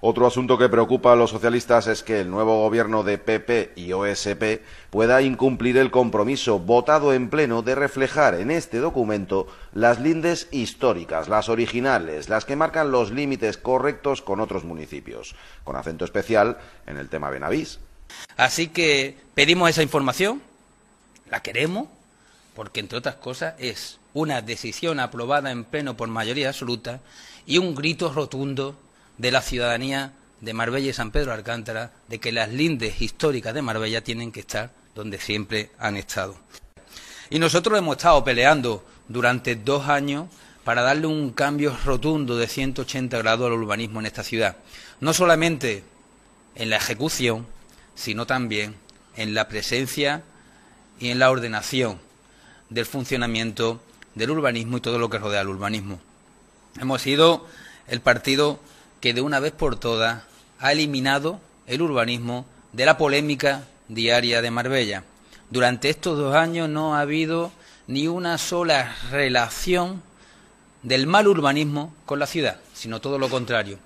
Otro asunto que preocupa a los socialistas es que el nuevo gobierno de PP y OSP pueda incumplir el compromiso votado en pleno de reflejar en este documento las lindes históricas, las originales, las que marcan los límites correctos con otros municipios, con acento especial en el tema Benavís. Así que pedimos esa información, la queremos, porque entre otras cosas es una decisión aprobada en pleno por mayoría absoluta y un grito rotundo de la ciudadanía de Marbella y San Pedro de Alcántara de que las lindes históricas de Marbella tienen que estar donde siempre han estado. Y nosotros hemos estado peleando durante dos años para darle un cambio rotundo de 180 grados al urbanismo en esta ciudad. No solamente en la ejecución, sino también en la presencia y en la ordenación del funcionamiento del urbanismo y todo lo que rodea al urbanismo. Hemos sido el partido que de una vez por todas ha eliminado el urbanismo de la polémica diaria de Marbella. Durante estos dos años no ha habido ni una sola relación del mal urbanismo con la ciudad, sino todo lo contrario.